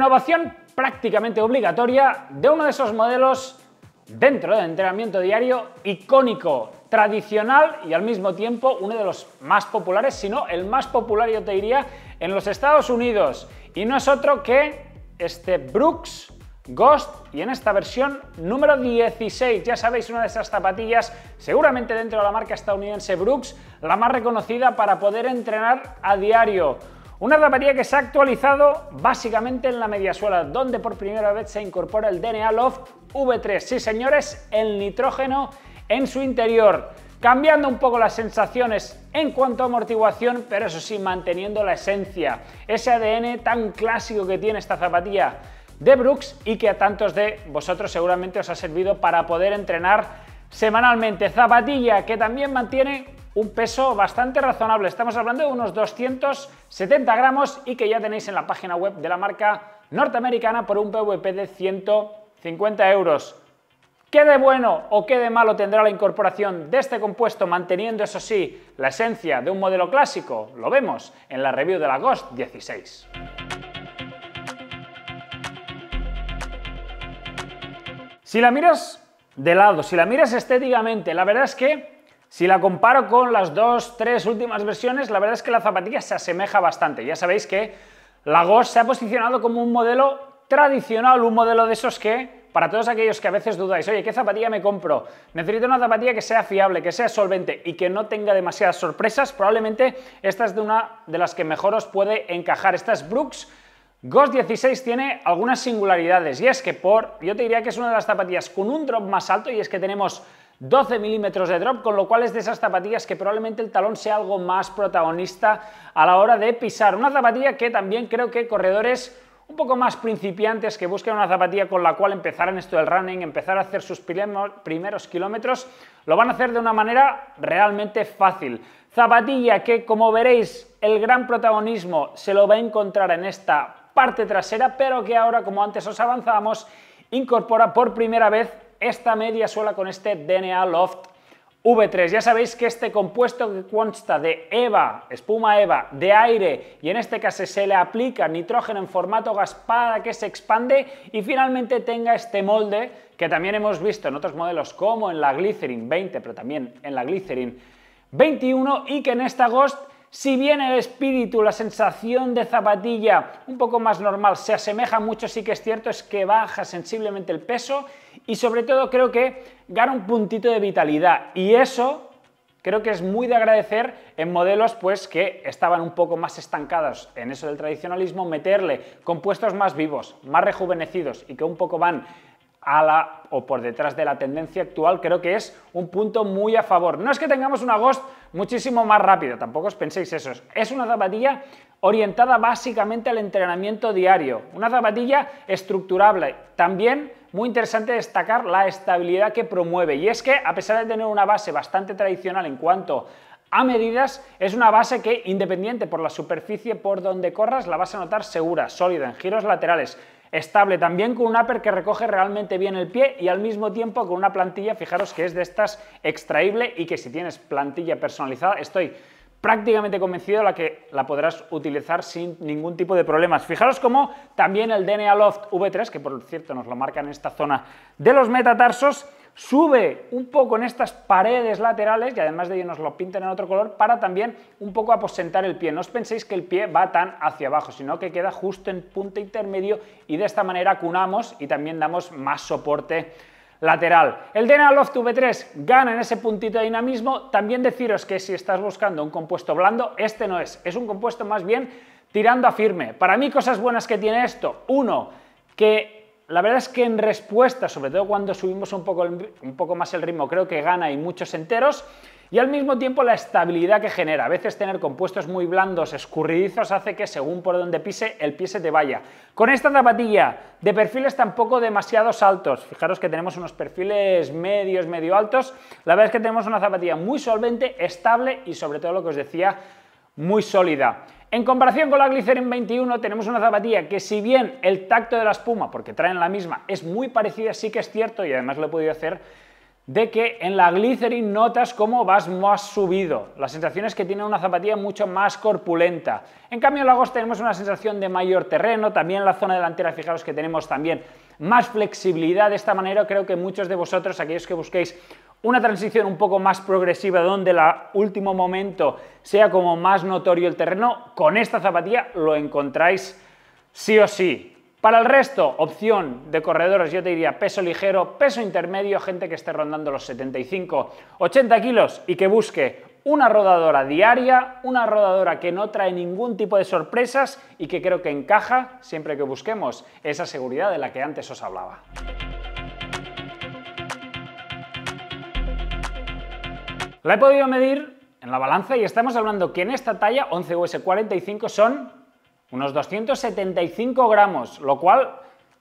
innovación prácticamente obligatoria de uno de esos modelos dentro del entrenamiento diario icónico, tradicional y al mismo tiempo uno de los más populares, si no el más popular yo te diría, en los Estados Unidos. Y no es otro que este Brooks Ghost y en esta versión número 16, ya sabéis, una de esas zapatillas, seguramente dentro de la marca estadounidense Brooks, la más reconocida para poder entrenar a diario una zapatilla que se ha actualizado básicamente en la mediasuela, donde por primera vez se incorpora el DNA Loft V3. Sí, señores, el nitrógeno en su interior, cambiando un poco las sensaciones en cuanto a amortiguación, pero eso sí, manteniendo la esencia, ese ADN tan clásico que tiene esta zapatilla de Brooks y que a tantos de vosotros seguramente os ha servido para poder entrenar semanalmente. Zapatilla que también mantiene un peso bastante razonable. Estamos hablando de unos 270 gramos y que ya tenéis en la página web de la marca norteamericana por un PVP de 150 euros. ¿Qué de bueno o qué de malo tendrá la incorporación de este compuesto manteniendo, eso sí, la esencia de un modelo clásico? Lo vemos en la review de la Ghost 16. Si la miras de lado, si la miras estéticamente, la verdad es que si la comparo con las dos, tres últimas versiones, la verdad es que la zapatilla se asemeja bastante. Ya sabéis que la Ghost se ha posicionado como un modelo tradicional, un modelo de esos que para todos aquellos que a veces dudáis, oye, ¿qué zapatilla me compro? Necesito una zapatilla que sea fiable, que sea solvente y que no tenga demasiadas sorpresas. Probablemente esta es de una de las que mejor os puede encajar. Esta es Brooks. Ghost 16 tiene algunas singularidades y es que por, yo te diría que es una de las zapatillas con un drop más alto y es que tenemos 12 milímetros de drop, con lo cual es de esas zapatillas que probablemente el talón sea algo más protagonista a la hora de pisar. Una zapatilla que también creo que corredores un poco más principiantes que busquen una zapatilla con la cual empezar en esto del running, empezar a hacer sus primeros kilómetros, lo van a hacer de una manera realmente fácil. Zapatilla que, como veréis, el gran protagonismo se lo va a encontrar en esta parte trasera, pero que ahora, como antes os avanzábamos, incorpora por primera vez esta media suela con este DNA Loft V3. Ya sabéis que este compuesto que consta de EVA, espuma EVA, de aire y en este caso se le aplica nitrógeno en formato gas para que se expande y finalmente tenga este molde que también hemos visto en otros modelos como en la Glycerin 20, pero también en la Glycerin 21 y que en esta Ghost si bien el espíritu, la sensación de zapatilla un poco más normal se asemeja mucho, sí que es cierto es que baja sensiblemente el peso y sobre todo creo que gana un puntito de vitalidad y eso creo que es muy de agradecer en modelos pues que estaban un poco más estancados en eso del tradicionalismo, meterle compuestos más vivos, más rejuvenecidos y que un poco van a la o por detrás de la tendencia actual, creo que es un punto muy a favor. No es que tengamos una Ghost muchísimo más rápido, tampoco os penséis eso. Es una zapatilla orientada básicamente al entrenamiento diario, una zapatilla estructurable. También muy interesante destacar la estabilidad que promueve y es que a pesar de tener una base bastante tradicional en cuanto a medidas es una base que, independiente por la superficie por donde corras, la vas a notar segura, sólida, en giros laterales estable también con un upper que recoge realmente bien el pie y al mismo tiempo con una plantilla, fijaros que es de estas extraíble y que si tienes plantilla personalizada, estoy prácticamente convencido la que la podrás utilizar sin ningún tipo de problemas. Fijaros cómo también el DNA Loft V3, que por cierto nos lo marca en esta zona de los metatarsos, sube un poco en estas paredes laterales y además de ello nos lo pintan en otro color para también un poco aposentar el pie. No os penséis que el pie va tan hacia abajo, sino que queda justo en punto intermedio y de esta manera cunamos y también damos más soporte lateral. El DNA Loft V3 gana en ese puntito de dinamismo. También deciros que si estás buscando un compuesto blando, este no es. Es un compuesto más bien tirando a firme. Para mí, cosas buenas que tiene esto. Uno, que la verdad es que en respuesta, sobre todo cuando subimos un poco, un poco más el ritmo, creo que gana y muchos enteros y al mismo tiempo la estabilidad que genera. A veces tener compuestos muy blandos, escurridizos, hace que según por donde pise, el pie se te vaya. Con esta zapatilla de perfiles tampoco demasiados altos, fijaros que tenemos unos perfiles medios, medio altos, la verdad es que tenemos una zapatilla muy solvente, estable y sobre todo lo que os decía, muy sólida. En comparación con la Glycerin 21 tenemos una zapatilla que si bien el tacto de la espuma, porque traen la misma, es muy parecida, sí que es cierto y además lo he podido hacer de que en la Glycerin notas cómo vas más subido. La sensación es que tiene una zapatilla mucho más corpulenta. En cambio, en la tenemos una sensación de mayor terreno, también en la zona delantera, fijaros que tenemos también más flexibilidad. De esta manera, creo que muchos de vosotros, aquellos que busquéis una transición un poco más progresiva, donde el último momento sea como más notorio el terreno, con esta zapatilla lo encontráis sí o sí. Para el resto, opción de corredores, yo te diría peso ligero, peso intermedio, gente que esté rondando los 75, 80 kilos y que busque una rodadora diaria, una rodadora que no trae ningún tipo de sorpresas y que creo que encaja siempre que busquemos esa seguridad de la que antes os hablaba. La he podido medir en la balanza y estamos hablando que en esta talla 11 US45 son unos 275 gramos, lo cual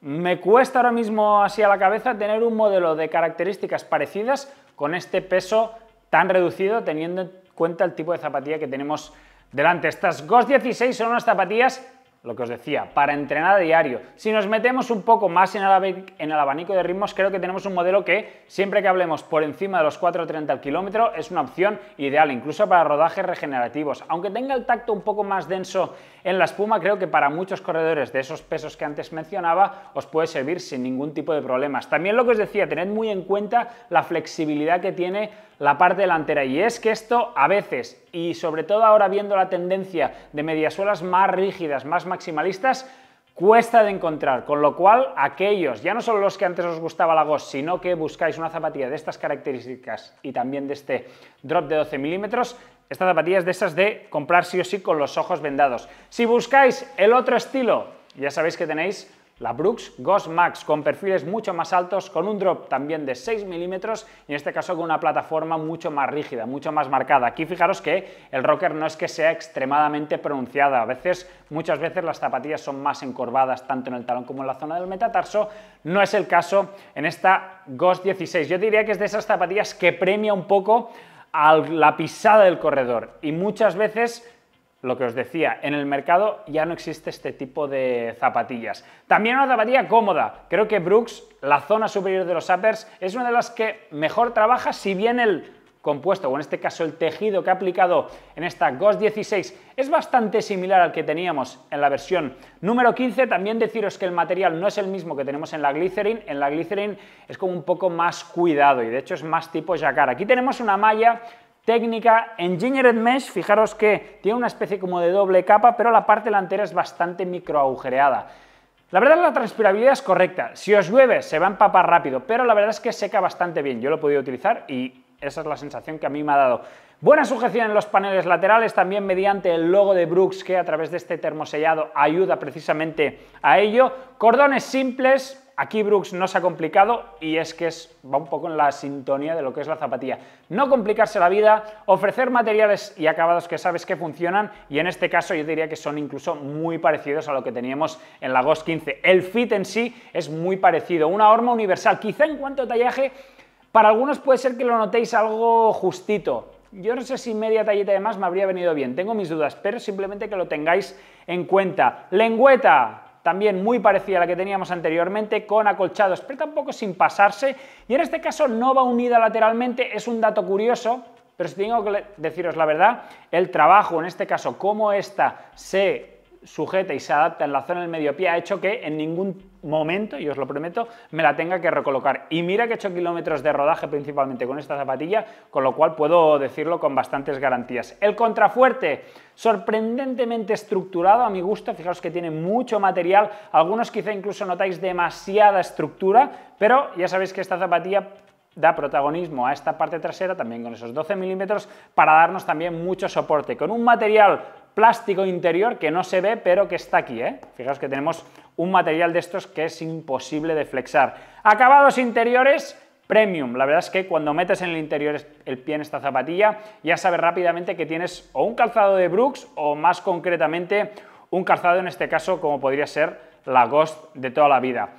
me cuesta ahora mismo así a la cabeza tener un modelo de características parecidas con este peso tan reducido teniendo en cuenta el tipo de zapatilla que tenemos delante. Estas GOS 16 son unas zapatillas lo que os decía, para entrenar a diario. Si nos metemos un poco más en el, abanico de ritmos, creo que tenemos un modelo que siempre que hablemos por encima de los 4.30 al kilómetro es una opción ideal, incluso para rodajes regenerativos. Aunque tenga el tacto un poco más denso en la espuma, creo que para muchos corredores de esos pesos que antes mencionaba os puede servir sin ningún tipo de problemas. También lo que os decía, tened muy en cuenta la flexibilidad que tiene la parte delantera y es que esto a veces y sobre todo ahora viendo la tendencia de mediasuelas más rígidas, más maximalistas, cuesta de encontrar, con lo cual aquellos, ya no solo los que antes os gustaba la Ghost, sino que buscáis una zapatilla de estas características y también de este drop de 12 milímetros, esta zapatilla es de esas de comprar sí o sí con los ojos vendados. Si buscáis el otro estilo, ya sabéis que tenéis la Brooks Ghost Max con perfiles mucho más altos, con un drop también de 6 milímetros y en este caso con una plataforma mucho más rígida, mucho más marcada. Aquí fijaros que el rocker no es que sea extremadamente pronunciada. A veces, muchas veces las zapatillas son más encorvadas tanto en el talón como en la zona del metatarso. No es el caso en esta Ghost 16. Yo diría que es de esas zapatillas que premia un poco a la pisada del corredor y muchas veces lo que os decía, en el mercado ya no existe este tipo de zapatillas. También una zapatilla cómoda. Creo que Brooks, la zona superior de los uppers, es una de las que mejor trabaja si bien el compuesto, o en este caso el tejido que ha aplicado en esta GOS 16, es bastante similar al que teníamos en la versión número 15. También deciros que el material no es el mismo que tenemos en la Glycerin. En la Glycerin es como un poco más cuidado y de hecho es más tipo jacar. Aquí tenemos una malla técnica. Engineered Mesh, fijaros que tiene una especie como de doble capa, pero la parte delantera es bastante microagujereada. La verdad la transpirabilidad es correcta. Si os llueve se va a empapar rápido, pero la verdad es que seca bastante bien. Yo lo he podido utilizar y esa es la sensación que a mí me ha dado. Buena sujeción en los paneles laterales, también mediante el logo de Brooks que a través de este termosellado ayuda precisamente a ello. Cordones simples, Aquí Brooks no se ha complicado y es que es, va un poco en la sintonía de lo que es la zapatilla. No complicarse la vida, ofrecer materiales y acabados que sabes que funcionan y en este caso yo diría que son incluso muy parecidos a lo que teníamos en la GOS 15. El fit en sí es muy parecido, una horma universal. Quizá en cuanto a tallaje, para algunos puede ser que lo notéis algo justito, yo no sé si media tallita de más me habría venido bien, tengo mis dudas, pero simplemente que lo tengáis en cuenta. Lengüeta, también muy parecida a la que teníamos anteriormente, con acolchados, pero tampoco sin pasarse, y en este caso no va unida lateralmente, es un dato curioso, pero si tengo que deciros la verdad, el trabajo, en este caso, como esta se sujeta y se adapta en la zona del medio pie ha hecho que en ningún momento, y os lo prometo, me la tenga que recolocar. Y mira que he hecho kilómetros de rodaje principalmente con esta zapatilla, con lo cual puedo decirlo con bastantes garantías. El contrafuerte, sorprendentemente estructurado a mi gusto, fijaos que tiene mucho material, algunos quizá incluso notáis demasiada estructura, pero ya sabéis que esta zapatilla da protagonismo a esta parte trasera, también con esos 12 milímetros, para darnos también mucho soporte. Con un material plástico interior que no se ve pero que está aquí. ¿eh? Fijaos que tenemos un material de estos que es imposible de flexar. Acabados interiores premium. La verdad es que cuando metes en el interior el pie en esta zapatilla ya sabes rápidamente que tienes o un calzado de Brooks o más concretamente un calzado en este caso como podría ser la Ghost de toda la vida.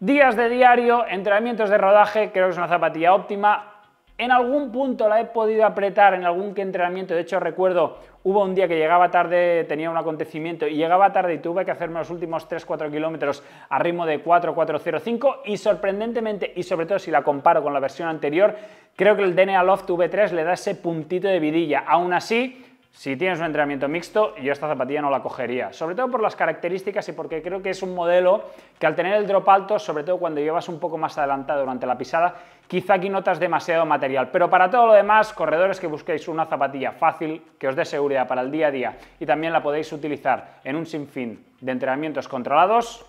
Días de diario, entrenamientos de rodaje, creo que es una zapatilla óptima, en algún punto la he podido apretar en algún entrenamiento. De hecho, recuerdo, hubo un día que llegaba tarde, tenía un acontecimiento y llegaba tarde y tuve que hacerme los últimos 3-4 kilómetros a ritmo de 4-4-0-5 y sorprendentemente, y sobre todo si la comparo con la versión anterior, creo que el DNA Loft V3 le da ese puntito de vidilla. Aún así, si tienes un entrenamiento mixto, yo esta zapatilla no la cogería, sobre todo por las características y porque creo que es un modelo que al tener el drop alto, sobre todo cuando llevas un poco más adelantado durante la pisada, quizá aquí notas demasiado material. Pero para todo lo demás, corredores que busquéis una zapatilla fácil, que os dé seguridad para el día a día y también la podéis utilizar en un sinfín de entrenamientos controlados,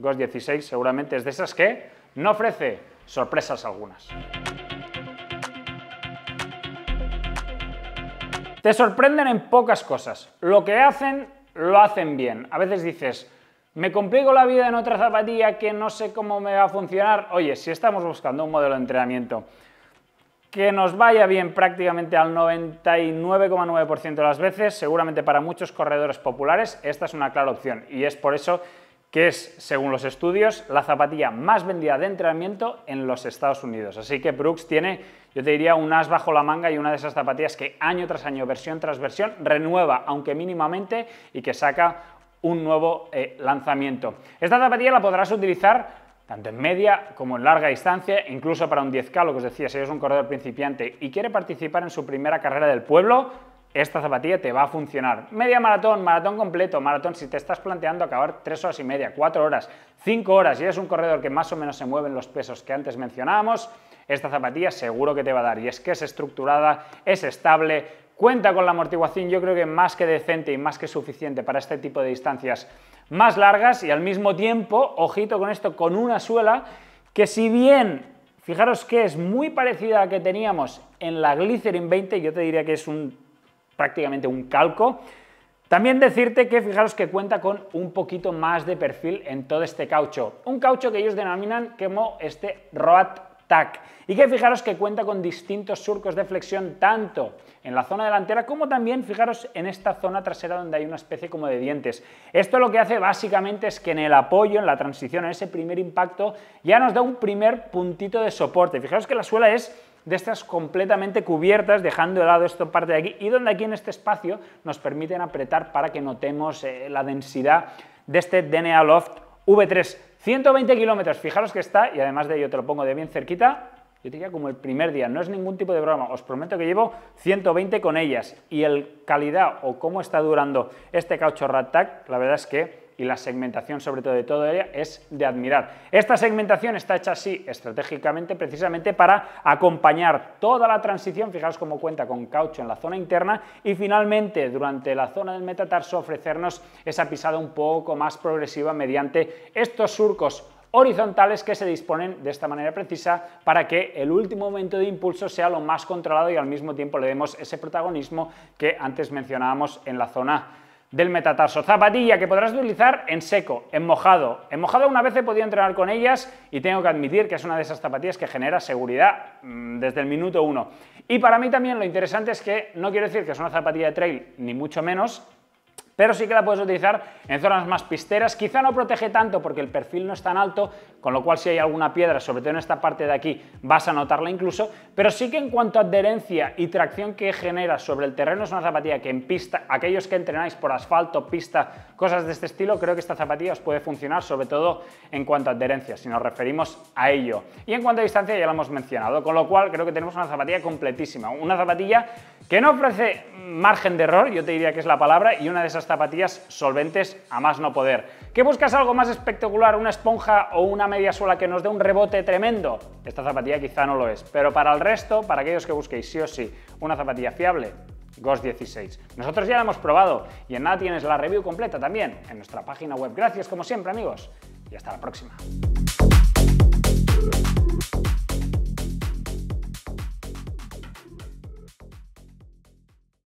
GOS 16 seguramente es de esas que no ofrece sorpresas algunas. Te sorprenden en pocas cosas. Lo que hacen, lo hacen bien. A veces dices, me complico la vida en otra zapatilla que no sé cómo me va a funcionar. Oye, si estamos buscando un modelo de entrenamiento que nos vaya bien prácticamente al 99,9% de las veces, seguramente para muchos corredores populares esta es una clara opción y es por eso que es, según los estudios, la zapatilla más vendida de entrenamiento en los Estados Unidos. Así que Brooks tiene yo te diría un as bajo la manga y una de esas zapatillas que año tras año, versión tras versión, renueva, aunque mínimamente, y que saca un nuevo eh, lanzamiento. Esta zapatilla la podrás utilizar tanto en media como en larga distancia, incluso para un 10K, lo que os decía, si eres un corredor principiante y quiere participar en su primera carrera del pueblo, esta zapatilla te va a funcionar. Media maratón, maratón completo, maratón si te estás planteando acabar 3 horas y media, 4 horas, 5 horas y eres un corredor que más o menos se mueve en los pesos que antes mencionábamos, esta zapatilla seguro que te va a dar. Y es que es estructurada, es estable, cuenta con la amortiguación yo creo que más que decente y más que suficiente para este tipo de distancias más largas y al mismo tiempo, ojito con esto, con una suela que si bien, fijaros que es muy parecida a la que teníamos en la Glycerin 20, yo te diría que es un, prácticamente un calco, también decirte que fijaros que cuenta con un poquito más de perfil en todo este caucho. Un caucho que ellos denominan como este Road y que fijaros que cuenta con distintos surcos de flexión tanto en la zona delantera como también, fijaros, en esta zona trasera donde hay una especie como de dientes. Esto lo que hace básicamente es que en el apoyo, en la transición, en ese primer impacto, ya nos da un primer puntito de soporte. Fijaros que la suela es de estas completamente cubiertas, dejando de lado esta parte de aquí, y donde aquí en este espacio nos permiten apretar para que notemos eh, la densidad de este DNA Loft V3, 120 kilómetros, fijaros que está, y además de ello te lo pongo de bien cerquita, yo diría como el primer día, no es ningún tipo de broma, os prometo que llevo 120 con ellas, y el calidad o cómo está durando este caucho Rattag, la verdad es que y la segmentación sobre todo de todo ella es de admirar. Esta segmentación está hecha así estratégicamente precisamente para acompañar toda la transición, Fijaros cómo cuenta con caucho en la zona interna y finalmente durante la zona del metatarso ofrecernos esa pisada un poco más progresiva mediante estos surcos horizontales que se disponen de esta manera precisa para que el último momento de impulso sea lo más controlado y al mismo tiempo le demos ese protagonismo que antes mencionábamos en la zona del metatarso. Zapatilla que podrás utilizar en seco, en mojado. En mojado una vez he podido entrenar con ellas y tengo que admitir que es una de esas zapatillas que genera seguridad mm, desde el minuto uno. Y para mí también lo interesante es que no quiero decir que es una zapatilla de trail, ni mucho menos, pero sí que la puedes utilizar en zonas más pisteras. Quizá no protege tanto porque el perfil no es tan alto, con lo cual si hay alguna piedra, sobre todo en esta parte de aquí, vas a notarla incluso, pero sí que en cuanto a adherencia y tracción que genera sobre el terreno, es una zapatilla que en pista, aquellos que entrenáis por asfalto, pista, cosas de este estilo, creo que esta zapatilla os puede funcionar, sobre todo en cuanto a adherencia, si nos referimos a ello. Y en cuanto a distancia, ya lo hemos mencionado, con lo cual creo que tenemos una zapatilla completísima, una zapatilla que no ofrece margen de error, yo te diría que es la palabra, y una de esas zapatillas solventes a más no poder. ¿qué buscas algo más espectacular, una esponja o una media suela que nos dé un rebote tremendo? Esta zapatilla quizá no lo es, pero para el resto, para aquellos que busquéis sí o sí una zapatilla fiable, Ghost 16. Nosotros ya la hemos probado y en nada tienes la review completa también en nuestra página web. Gracias como siempre amigos y hasta la próxima.